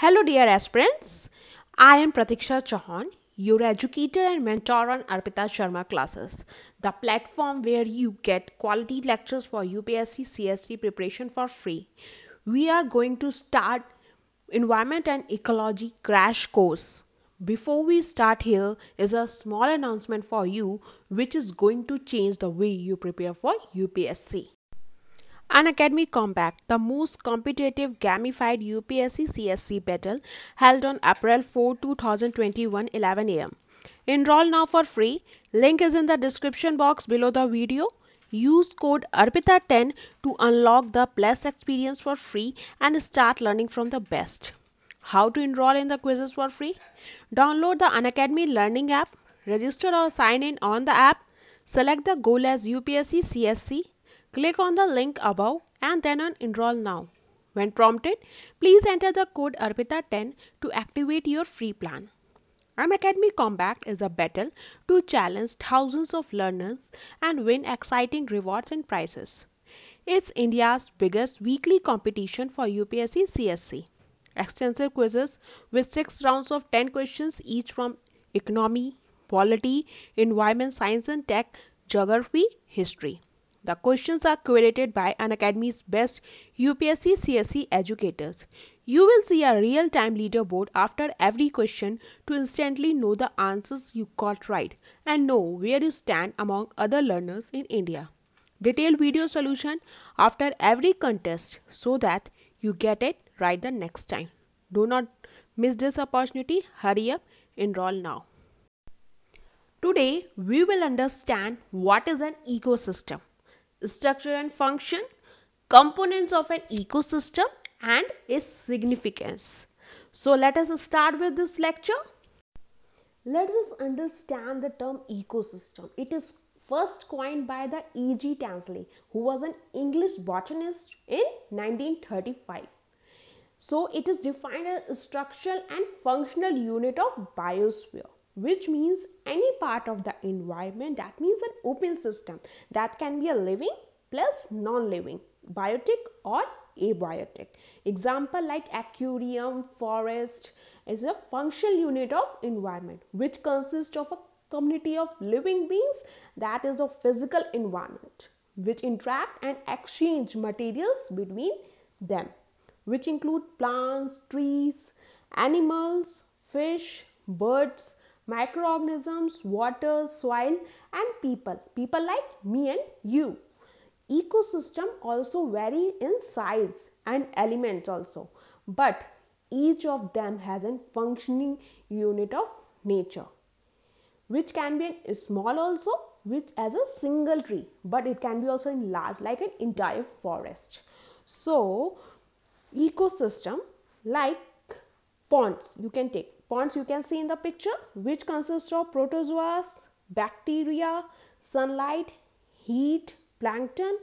Hello dear aspirants, I am Pratiksha Chauhan, your educator and mentor on Arpita Sharma classes, the platform where you get quality lectures for UPSC CST preparation for free. We are going to start Environment and Ecology crash course. Before we start here is a small announcement for you which is going to change the way you prepare for UPSC. An Academy Comeback, the most competitive gamified UPSC CSC battle held on April 4, 2021, 11 am. Enroll now for free. Link is in the description box below the video. Use code ARPITA10 to unlock the Plus experience for free and start learning from the best. How to enroll in the quizzes for free? Download the Unacademy Learning app, register or sign in on the app, select the goal as UPSC CSC Click on the link above and then on enroll now. When prompted, please enter the code ARPITA10 to activate your free plan. Academy Combat is a battle to challenge thousands of learners and win exciting rewards and prizes. It's India's biggest weekly competition for UPSC CSC. Extensive quizzes with 6 rounds of 10 questions each from economy, polity, environment science and tech, geography, history. The questions are curated by an academy's best UPSC CSE educators. You will see a real-time leaderboard after every question to instantly know the answers you got right and know where you stand among other learners in India. Detailed video solution after every contest so that you get it right the next time. Do not miss this opportunity. Hurry up, enroll now. Today, we will understand what is an ecosystem structure and function, components of an ecosystem and its significance. So let us start with this lecture. Let us understand the term ecosystem. It is first coined by the E.G. Tansley, who was an English botanist in 1935. So it is defined as a structural and functional unit of biosphere which means any part of the environment that means an open system that can be a living plus non-living biotic or abiotic example like aquarium forest is a functional unit of environment which consists of a community of living beings that is a physical environment which interact and exchange materials between them which include plants trees animals fish birds microorganisms, water, soil and people. People like me and you. Ecosystem also vary in size and element also. But each of them has a functioning unit of nature which can be small also which as a single tree but it can be also in large like an entire forest so ecosystem like ponds you can take ponds you can see in the picture which consists of protozoas, bacteria, sunlight, heat, plankton,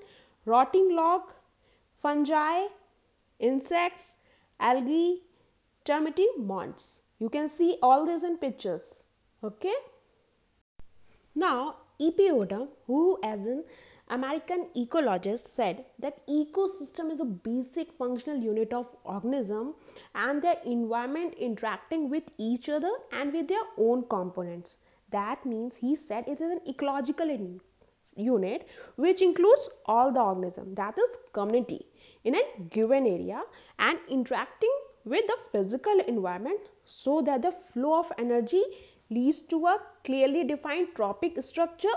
rotting log, fungi, insects, algae, termite mounds. You can see all this in pictures. Okay. Now Epiodum, who as in American ecologist said that ecosystem is a basic functional unit of organism and their environment interacting with each other and with their own components. That means he said it is an ecological in- unit which includes all the organism that is community in a given area and interacting with the physical environment so that the flow of energy leads to a clearly defined tropic structure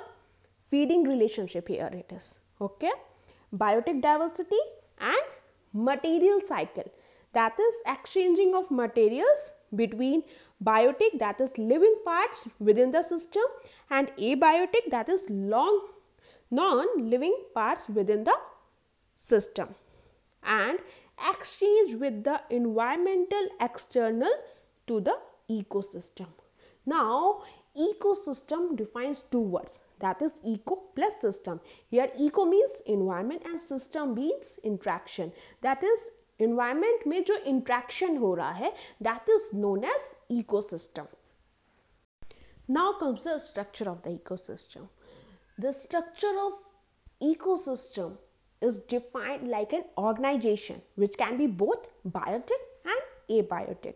feeding relationship here it is okay biotic diversity and material cycle that is exchanging of materials between biotic that is living parts within the system and abiotic that is long non-living parts within the system and exchange with the environmental external to the ecosystem. Now ecosystem defines two words that is eco plus system. Here eco means environment and system means interaction that is environment में interaction हो रहा that is known as ecosystem. Now comes the structure of the ecosystem. The structure of ecosystem is defined like an organization which can be both biotic and abiotic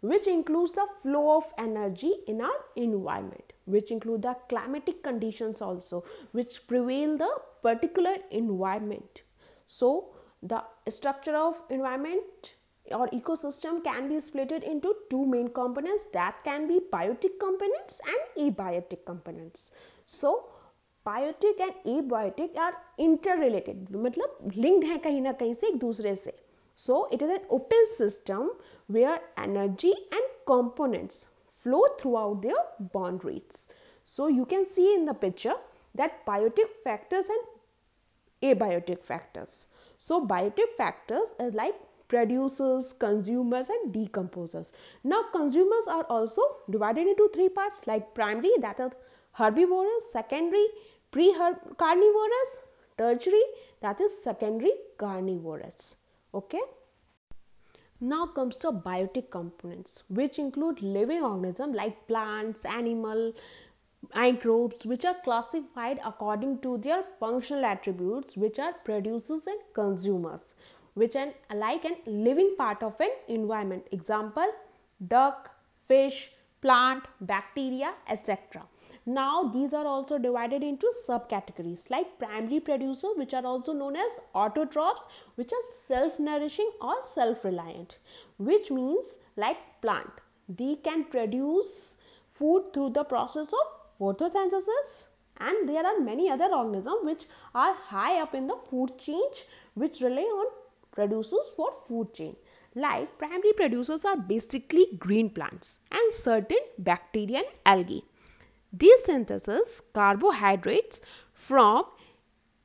which includes the flow of energy in our environment which include the climatic conditions also which prevail the particular environment so the structure of environment or ecosystem can be split into two main components that can be biotic components and abiotic components so biotic and abiotic are interrelated, मतलब linked है कहीं ना कहीं से एक दूसरे से So it is an open system where energy and components flow throughout their bond rates. So you can see in the picture that biotic factors and abiotic factors. So biotic factors are like producers, consumers and decomposers. Now consumers are also divided into three parts like primary that are herbivorous, secondary pre-carnivorous, tertiary that is secondary carnivorous. Okay. Now comes the biotic components, which include living organisms like plants, animal, microbes, which are classified according to their functional attributes, which are producers and consumers, which are like a living part of an environment. Example, duck, fish, plant, bacteria, etc. Now these are also divided into subcategories like primary producers which are also known as autotrophs which are self-nourishing or self-reliant which means like plant they can produce food through the process of photosynthesis and there are many other organisms which are high up in the food chain which rely on producers for food chain like primary producers are basically green plants and certain bacteria and algae desynthesis carbohydrates from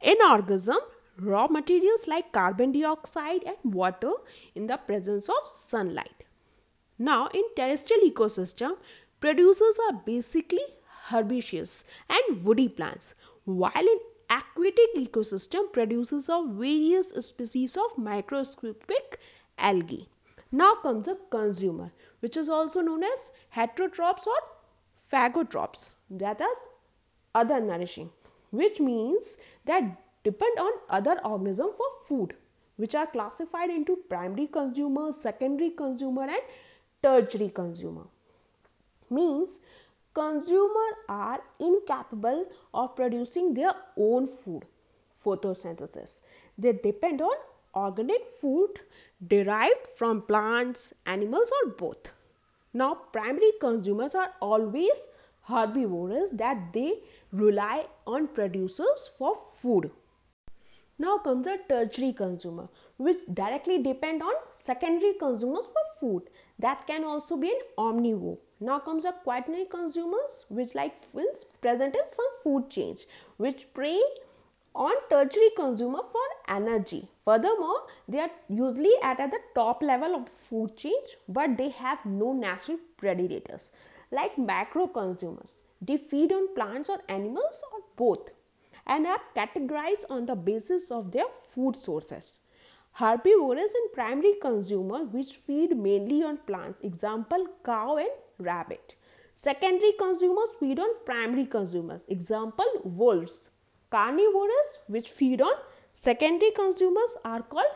inorganism raw materials like carbon dioxide and water in the presence of sunlight. Now in terrestrial ecosystem, producers are basically herbaceous and woody plants while in aquatic ecosystem producers of various species of microscopic algae. Now comes the consumer which is also known as heterotrophs or phagotrophs that is other nourishing which means that depend on other organism for food which are classified into primary consumer secondary consumer and tertiary consumer means consumer are incapable of producing their own food photosynthesis they depend on organic food derived from plants animals or both now primary consumers are always herbivores that they rely on producers for food. Now comes the tertiary consumer, which directly depend on secondary consumers for food. That can also be an omnivore. Now comes the quaternary consumers, which like is present in some food chains, which prey on tertiary consumer for energy. Furthermore, they are usually at, at the top level of the food chain, but they have no natural predators like macro consumers. They feed on plants or animals or both and are categorized on the basis of their food sources. Herbivores and primary consumers which feed mainly on plants, example cow and rabbit. Secondary consumers feed on primary consumers, example wolves. Carnivores which feed on secondary consumers are called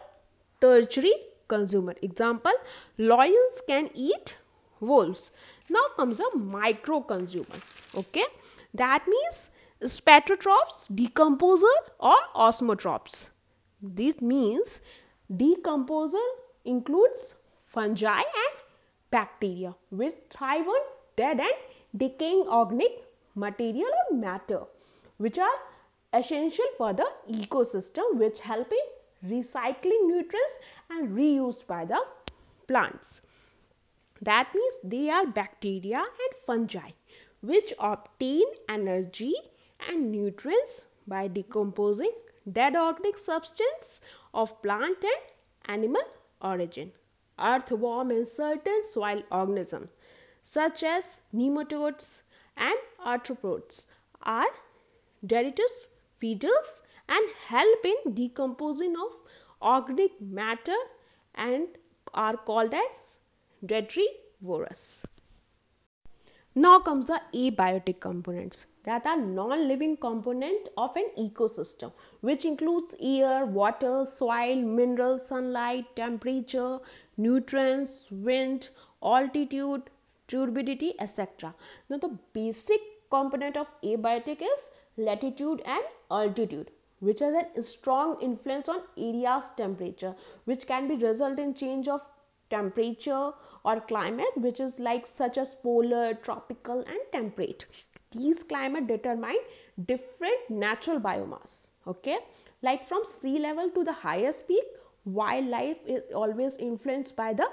tertiary consumer. Example, lions can eat volts. Now comes the micro consumers. Okay, that means spectrotrophs, decomposer or osmotrophs. This means decomposer includes fungi and bacteria which thrive on dead and decaying organic material or matter which are essential for the ecosystem which help in recycling nutrients and reuse by the plants. That means they are bacteria and fungi which obtain energy and nutrients by decomposing dead organic substance of plant and animal origin. Earthworm and certain soil organisms such as nematodes and arthropods are detritus feeders and help in decomposing of organic matter and are called as Detrivorous. Now comes the abiotic components that are non-living component of an ecosystem which includes air, water, soil, minerals, sunlight, temperature, nutrients, wind, altitude, turbidity, etc. Now the basic component of abiotic is latitude and altitude which has a strong influence on area's temperature which can be result in change of temperature or climate which is like such as polar tropical and temperate these climate determine different natural biomass okay like from sea level to the highest peak wildlife is always influenced by the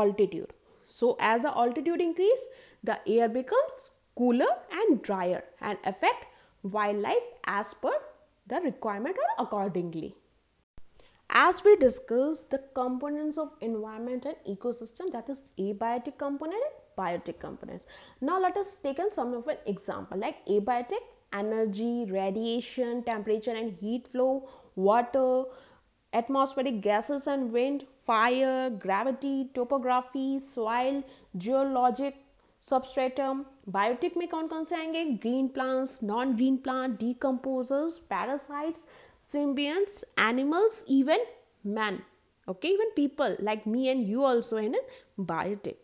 altitude so as the altitude increase the air becomes cooler and drier and affect wildlife as per the requirement or accordingly as we discussed the components of environment and ecosystem that is abiotic component and biotic components now let us take in some of an example like abiotic energy radiation temperature and heat flow water atmospheric gases and wind fire gravity topography soil geologic substratum biotic में कौन कौन से green plants, plants non green plant decomposers symbionts, animals, even man. Okay, even people like me and you also in a biotic.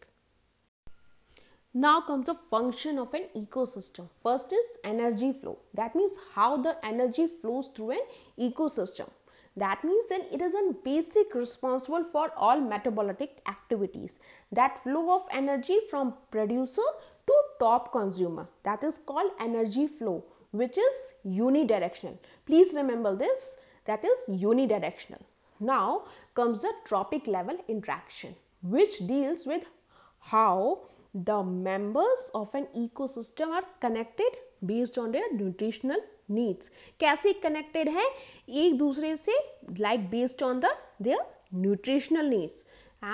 Now comes the function of an ecosystem. First is energy flow. That means how the energy flows through an ecosystem. That means then it is a basic responsible for all metabolic activities. That flow of energy from producer to top consumer. That is called energy flow which is unidirectional. Please remember this that is unidirectional. Now comes the tropic level interaction which deals with how the members of an ecosystem are connected based on their nutritional needs. कैसे connected है एक दूसरे से like based on the their nutritional needs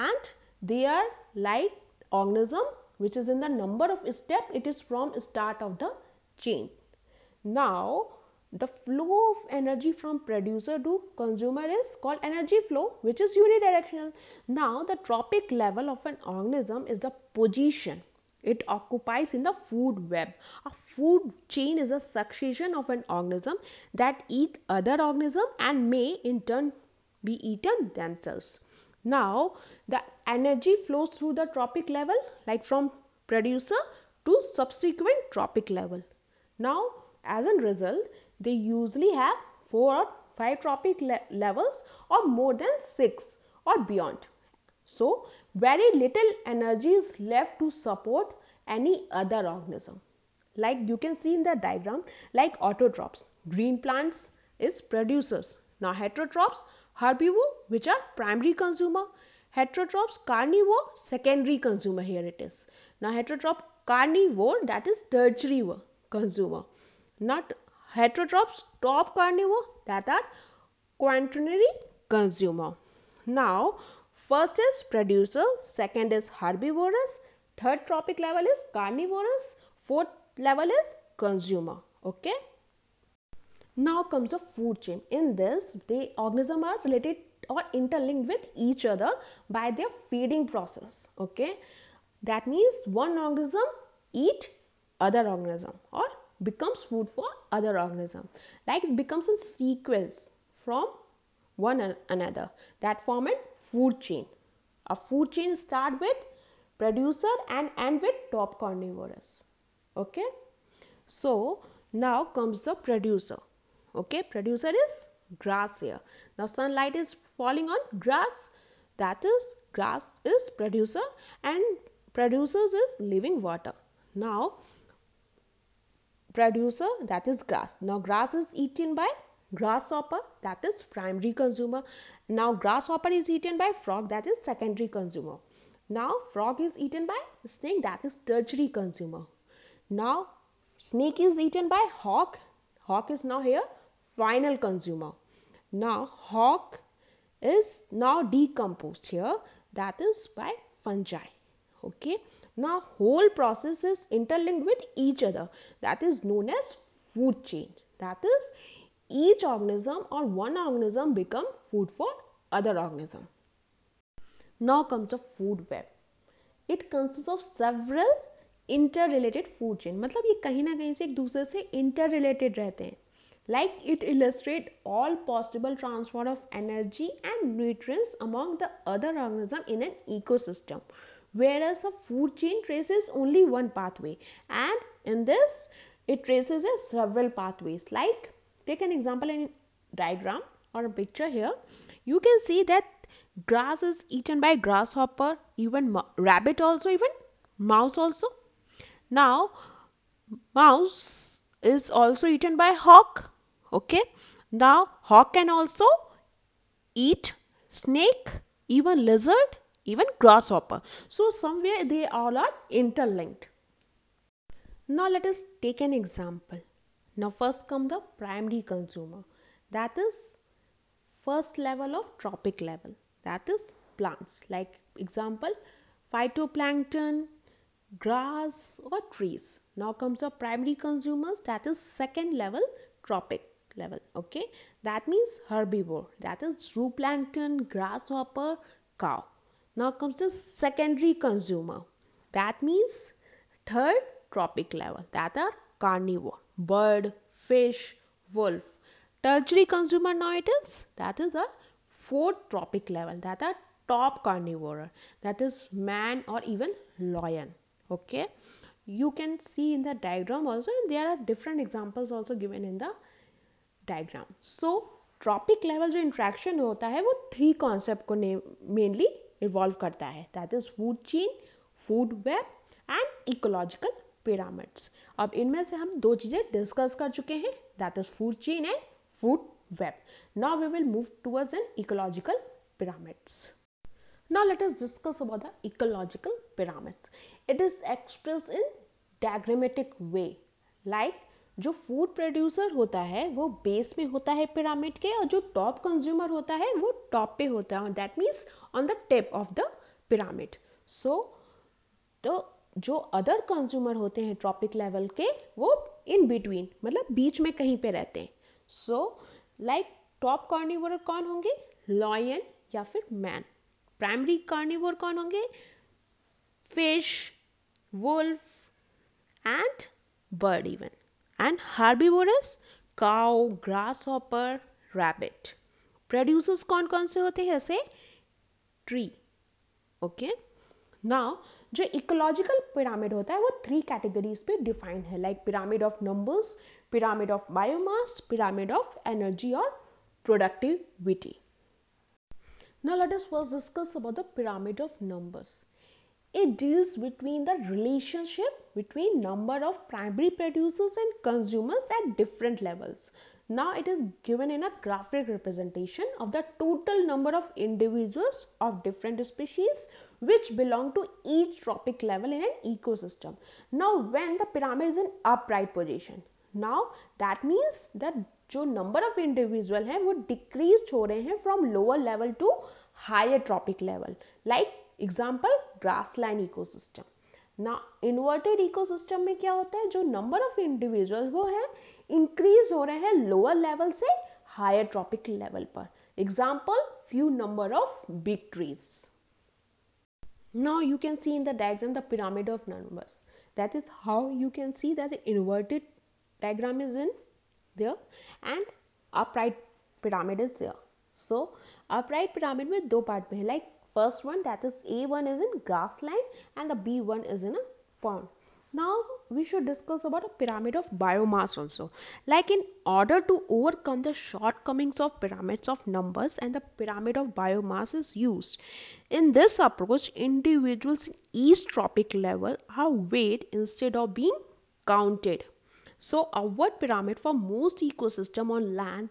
and they are like organism which is in the number of step it is from start of the chain. Now, the flow of energy from producer to consumer is called energy flow which is unidirectional. Now, the tropic level of an organism is the position it occupies in the food web. A food chain is a succession of an organism that eat other organism and may in turn be eaten themselves. Now, the energy flows through the tropic level like from producer to subsequent tropic level. Now, as a result, they usually have 4 or 5 tropic le levels or more than 6 or beyond. So, very little energy is left to support any other organism. Like you can see in the diagram, like autotrophs, green plants is producers. Now heterotrophs, herbivore, which are primary consumer. Heterotrophs, carnivore, secondary consumer, here it is. Now heterotroph carnivore, that is tertiary consumer not heterotrophs top carnivore that are quaternary consumer. Now first is producer, second is herbivorous, third tropic level is carnivorous, fourth level is consumer. Okay. Now comes the food chain. In this, the organism are related or interlinked with each other by their feeding process. Okay. That means one organism eat other organism or becomes food for other organism like it becomes a sequence from one another that form a food chain a food chain start with producer and end with top carnivorous okay so now comes the producer okay producer is grass here now sunlight is falling on grass that is grass is producer and producers is living water now producer that is grass. Now grass is eaten by grasshopper that is primary consumer. Now grasshopper is eaten by frog that is secondary consumer. Now frog is eaten by snake that is tertiary consumer. Now snake is eaten by hawk. Hawk is now here final consumer. Now hawk is now decomposed here that is by fungi. Okay. Now, whole process is interlinked with each other. That is known as food chain. That is, each organism or one organism become food for other organism. Now comes a food web. It consists of several interrelated food chain. मतलब ये कहीं ना कहीं से एक दूसरे से interrelated रहते हैं. Like it illustrate all possible transfer of energy and nutrients among the other organism in an ecosystem whereas a food chain traces only one pathway and in this it traces a several pathways like take an example in diagram or a picture here you can see that grass is eaten by grasshopper even rabbit also even mouse also now mouse is also eaten by hawk okay now hawk can also eat snake even lizard even grasshopper. So somewhere they all are interlinked. Now let us take an example. Now first come the primary consumer that is first level of tropic level that is plants like example phytoplankton, grass or trees. Now comes the primary consumers that is second level tropic level okay that means herbivore that is zooplankton grasshopper cow now comes the secondary consumer. That means third tropic level. That are carnivore, bird, fish, wolf. Tertiary consumer now it is. That is the fourth tropic level. That are top carnivore. That is man or even lion. Okay. You can see in the diagram also. There are different examples also given in the diagram. So tropic level, जो interaction होता है वो three concept को mainly evolve करता है that is food chain food web and ecological pyramids अब इनमें से हम दो चीज़ें डिस्कस कर चुके हैं that is food chain and food web now we will move towards an ecological pyramids. Now let us discuss about the ecological pyramids. It is expressed in diagrammatic way like जो food producer होता है वो base में होता है pyramid के और जो टॉप कंज्यूमर होता है वो टॉप पे होता है that means on the tip of the pyramid so तो जो अदर कंज्यूमर होते हैं ट्रॉपिक लेवल के वो इन बिटवीन मतलब बीच में कहीं पे रहते हैं सो लाइक टॉप कार्निवर कौन होंगे लॉयन या फिर मैन प्राइमरी कार्निवर कौन होंगे fish wolf and bird even and herbivores cow grasshopper rabbit producers kon kon se होते हैं ऐसे ट्री okay now जो इकोलॉजिकल पिरामिड होता है वो थ्री कैटेगरीज पे डिफाइंड है like pyramid of numbers pyramid of biomass pyramid of energy और productivity Now let us first discuss about the pyramid of numbers. It deals between the relationship between number of primary producers and consumers at different levels. Now it is given in a graphic representation of the total number of individuals of different species which belong to each tropic level in an ecosystem. Now when the pyramid is in upright position, now that means that the number of individuals हैं वो from हो रहे हैं higher tropic level to example grassland ecosystem ना inverted ecosystem में क्या होता है जो नंबर ऑफ इंडिविजुअल वो है इंक्रीज हो रहे हैं लोअर लेवल से हायर ट्रॉपिक लेवल पर example few number of big trees now you can see in the diagram the pyramid of numbers that is how you can see that inverted diagram is in there and upright pyramid is there so upright pyramid में दो part में है like First one that is A1 is in grassland and the B1 is in a pond. Now we should discuss about a pyramid of biomass also. Like in order to overcome the shortcomings of pyramids of numbers and the pyramid of biomass is used. In this approach, individuals in each tropic level are weighed instead of being counted. So our pyramid for most ecosystem on land,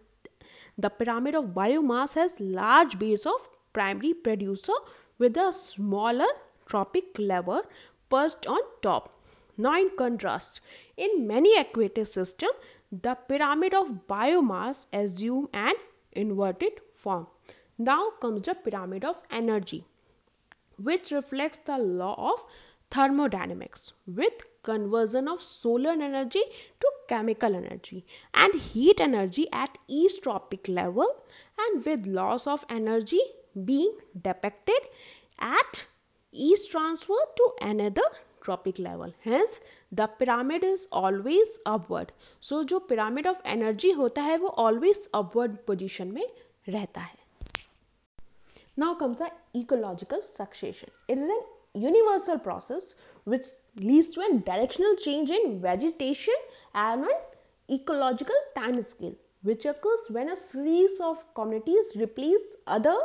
the pyramid of biomass has large base of primary producer with a smaller tropic lever perched on top. Now in contrast, in many equatorial systems, the pyramid of biomass assume an inverted form. Now comes the pyramid of energy, which reflects the law of thermodynamics with conversion of solar energy to chemical energy and heat energy at each tropic level and with loss of energy being depicted at is transferred to another tropic level hence the pyramid is always upward so the pyramid of energy होता always upward position में रहता है now comes the ecological succession it is an universal process which leads to a directional change in vegetation and an ecological time scale which occurs when a series of communities replace other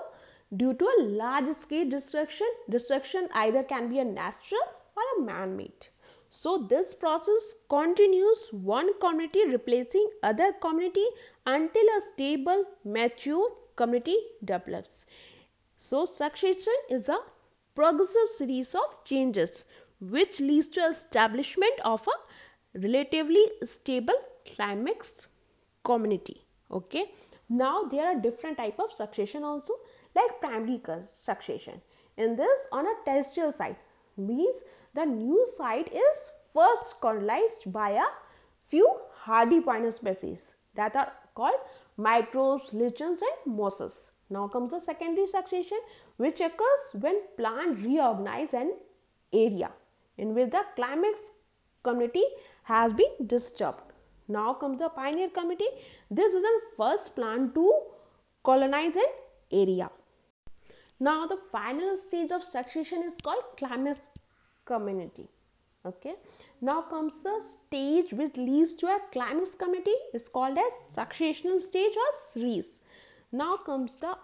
due to a large scale destruction. Destruction either can be a natural or a man made. So this process continues one community replacing other community until a stable mature community develops. So succession is a progressive series of changes which leads to establishment of a relatively stable climax community okay now there are different type of succession also like primary succession. In this on a terrestrial site means the new site is first colonized by a few hardy pioneer species that are called microbes, lichens and mosses. Now comes the secondary succession which occurs when plant reorganize an area in which the climax community has been disturbed. Now comes the pioneer community. This is the first plant to colonize an area. Now the final stage of succession is called climax community. Okay. Now comes the stage which leads to a climax community is called as successional stage or series. Now comes the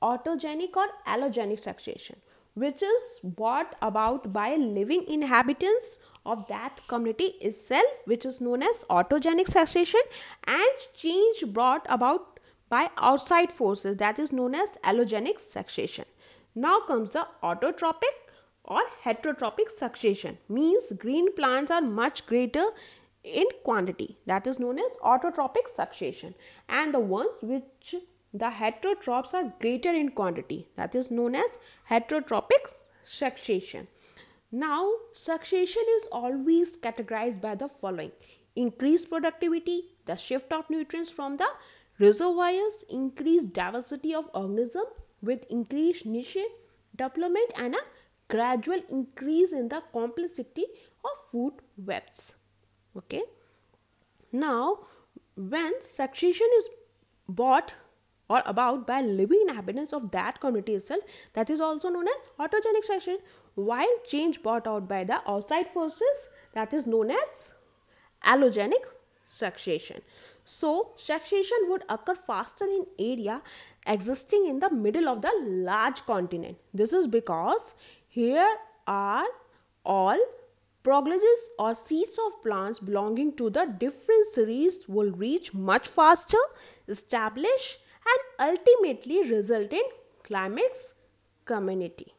autogenic or allogenic succession which is brought about by living inhabitants of that community itself which is known as autogenic succession and change brought about by outside forces that is known as allogenic succession. Now comes the autotrophic or heterotrophic succession means green plants are much greater in quantity that is known as autotrophic succession and the ones which the heterotrops are greater in quantity that is known as heterotrophic succession. Now succession is always categorized by the following increased productivity, the shift of nutrients from the Reservoirs increase diversity of organism with increased niche development and a gradual increase in the complexity of food webs. Okay. Now, when succession is bought or about by living inhabitants of that community itself, that is also known as autogenic succession, while change brought out by the outside forces, that is known as allogenic saturation. So saturation would occur faster in area existing in the middle of the large continent. This is because here are all proglogysts or seeds of plants belonging to the different series will reach much faster, establish and ultimately result in climax community.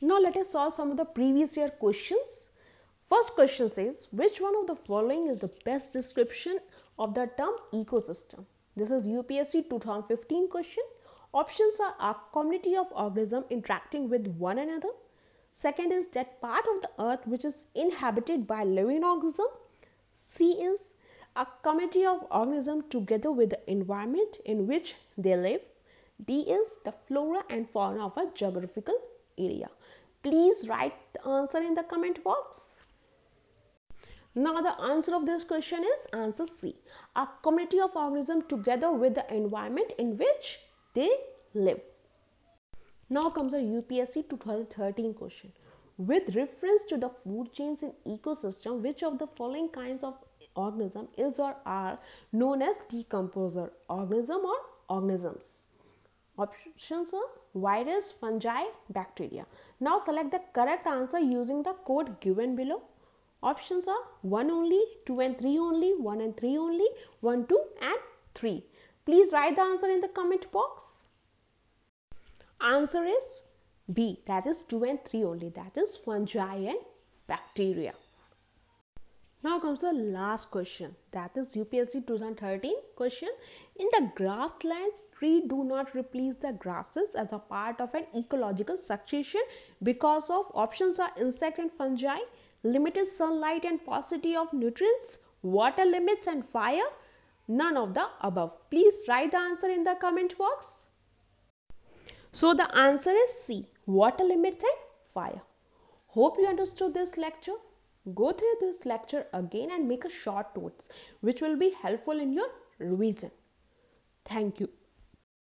Now let us solve some of the previous year questions. First question says, which one of the following is the best description of the term ecosystem? This is UPSC 2015 question. Options are a community of organisms interacting with one another. Second is that part of the earth which is inhabited by living organism. C is a community of organisms together with the environment in which they live. D is the flora and fauna of a geographical area. Please write the answer in the comment box. Now the answer of this question is answer C. A community of organisms together with the environment in which they live. Now comes our UPSC 2013 question. With reference to the food chains in ecosystem, which of the following kinds of organism is or are known as decomposer organism or organisms? Options are virus, fungi, bacteria. Now select the correct answer using the code given below Options are 1 only, 2 and 3 only, 1 and 3 only, 1, 2 and 3. Please write the answer in the comment box. Answer is B that is 2 and 3 only that is fungi and bacteria. Now comes the last question that is UPSC 2013 question. In the grasslands, trees do not replace the grasses as a part of an ecological succession because of options are insect and fungi, limited sunlight and paucity of nutrients, water limits and fire? None of the above. Please write the answer in the comment box. So the answer is C, water limits and fire. Hope you understood this lecture. Go through this lecture again and make a short notes which will be helpful in your revision. Thank you.